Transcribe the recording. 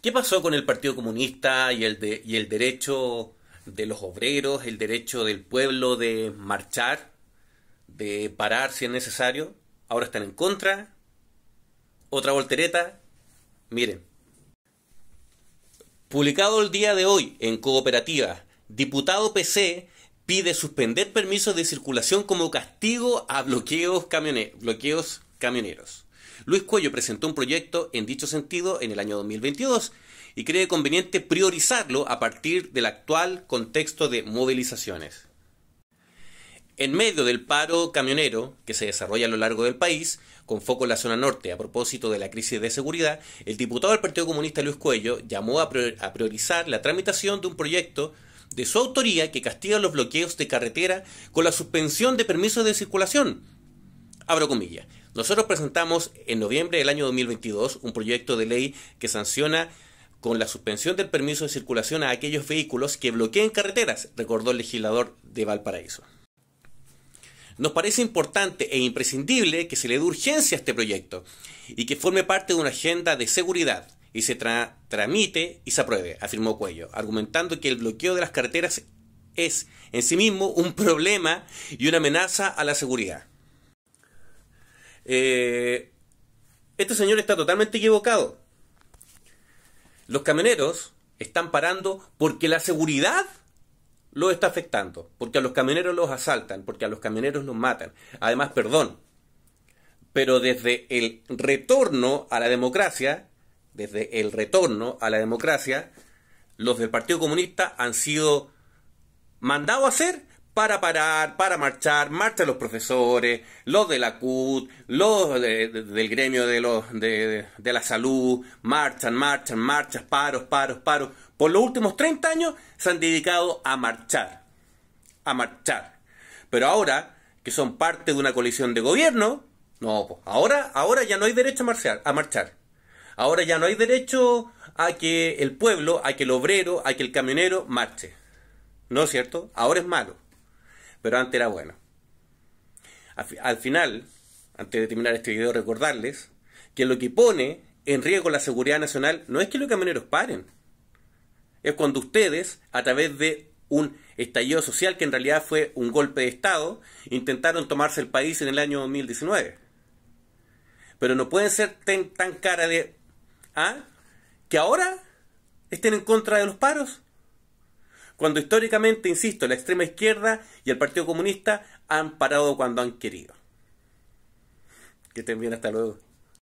¿Qué pasó con el Partido Comunista y el, y el derecho de los obreros, el derecho del pueblo de marchar, de parar si es necesario? Ahora están en contra. Otra voltereta. Miren. Publicado el día de hoy en Cooperativa, diputado PC pide suspender permisos de circulación como castigo a bloqueos, bloqueos camioneros. Luis Cuello presentó un proyecto en dicho sentido en el año 2022 y cree conveniente priorizarlo a partir del actual contexto de movilizaciones. En medio del paro camionero que se desarrolla a lo largo del país, con foco en la zona norte a propósito de la crisis de seguridad, el diputado del Partido Comunista Luis Cuello llamó a priorizar la tramitación de un proyecto de su autoría que castiga los bloqueos de carretera con la suspensión de permisos de circulación. Abro comillas. Nosotros presentamos en noviembre del año 2022 un proyecto de ley que sanciona con la suspensión del permiso de circulación a aquellos vehículos que bloqueen carreteras, recordó el legislador de Valparaíso. Nos parece importante e imprescindible que se le dé urgencia a este proyecto y que forme parte de una agenda de seguridad y se tramite y se apruebe, afirmó Cuello, argumentando que el bloqueo de las carreteras es en sí mismo un problema y una amenaza a la seguridad. Eh, este señor está totalmente equivocado. Los camioneros están parando porque la seguridad lo está afectando, porque a los camioneros los asaltan, porque a los camioneros los matan. Además, perdón, pero desde el retorno a la democracia, desde el retorno a la democracia, los del Partido Comunista han sido mandados a hacer para parar, para marchar, marchan los profesores, los de la CUT, los del gremio de, los, de, la salud, marchan, marchan, marchas, paros, paros, paros. Por los últimos 30 años se han dedicado a marchar, a marchar. Pero ahora que son parte de una coalición de gobierno, no, ahora, ahora ya no hay derecho a marchar, a marchar. Ahora ya no hay derecho a que el pueblo, a que el obrero, a que el camionero marche. ¿No es cierto? Ahora es malo pero antes era bueno. Al, final, antes de terminar este video, recordarles que lo que pone en riesgo la seguridad nacional no es que los camioneros paren, es cuando ustedes, a través de un estallido social que en realidad fue un golpe de Estado, intentaron tomarse el país en el año 2019. Pero no pueden ser tan, tan cara de... ¿Ah? ¿Que ahora estén en contra de los paros? cuando históricamente, insisto, la extrema izquierda y el Partido Comunista han parado cuando han querido. Que estén bien, hasta luego.